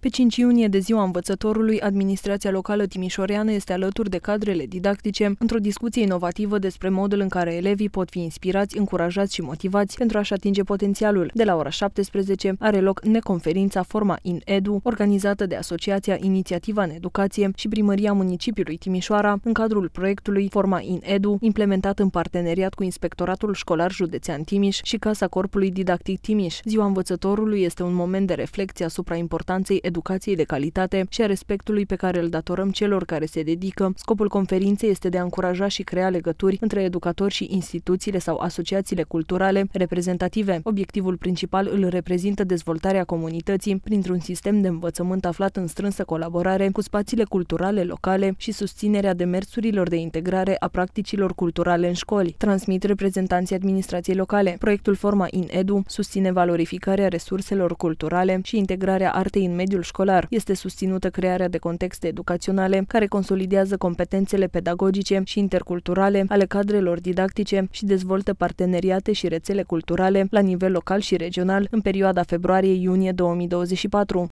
Pe 5 iunie de ziua învățătorului, administrația locală timișoreană este alături de cadrele didactice într-o discuție inovativă despre modul în care elevii pot fi inspirați, încurajați și motivați pentru a-și atinge potențialul. De la ora 17 are loc neconferința Forma in Edu, organizată de Asociația Inițiativa în Educație și Primăria Municipiului Timișoara, în cadrul proiectului Forma in Edu, implementat în parteneriat cu Inspectoratul Școlar Județean Timiș și Casa Corpului Didactic Timiș. Ziua învățătorului este un moment de reflexie asupra importanței educației educației de calitate și a respectului pe care îl datorăm celor care se dedică. Scopul conferinței este de a încuraja și crea legături între educatori și instituțiile sau asociațiile culturale reprezentative. Obiectivul principal îl reprezintă dezvoltarea comunității printr-un sistem de învățământ aflat în strânsă colaborare cu spațiile culturale locale și susținerea demersurilor de integrare a practicilor culturale în școli, transmit reprezentanții administrației locale. Proiectul Forma in Edu susține valorificarea resurselor culturale și integrarea artei în mediul mediul școlar. Este susținută crearea de contexte educaționale care consolidează competențele pedagogice și interculturale ale cadrelor didactice și dezvoltă parteneriate și rețele culturale la nivel local și regional în perioada februarie-iunie 2024.